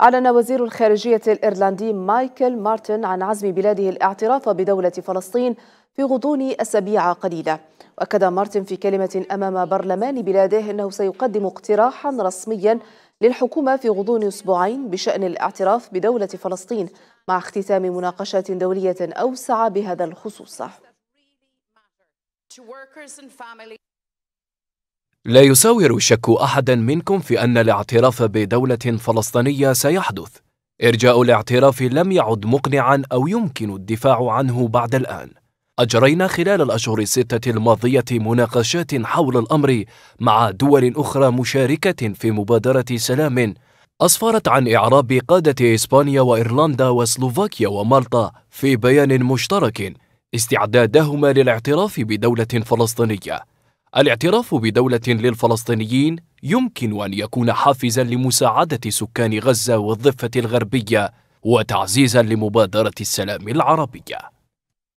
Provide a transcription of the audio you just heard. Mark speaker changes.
Speaker 1: أعلن وزير الخارجية الإيرلندي مايكل مارتن عن عزم بلاده الاعتراف بدولة فلسطين في غضون أسابيع قليلة وأكد مارتن في كلمة أمام برلمان بلاده أنه سيقدم اقتراحا رسميا للحكومة في غضون أسبوعين بشأن الاعتراف بدولة فلسطين مع اختتام مناقشات دولية أوسع بهذا الخصوص
Speaker 2: لا يساور الشك احدا منكم في ان الاعتراف بدوله فلسطينيه سيحدث ارجاء الاعتراف لم يعد مقنعا او يمكن الدفاع عنه بعد الان اجرينا خلال الاشهر السته الماضيه مناقشات حول الامر مع دول اخرى مشاركه في مبادره سلام أسفرت عن إعراب قادة إسبانيا وإيرلندا وسلوفاكيا ومالطا في بيان مشترك استعدادهما للاعتراف بدولة فلسطينية الاعتراف بدولة للفلسطينيين يمكن أن يكون حافزا لمساعدة سكان غزة والضفة الغربية وتعزيزا لمبادرة السلام العربية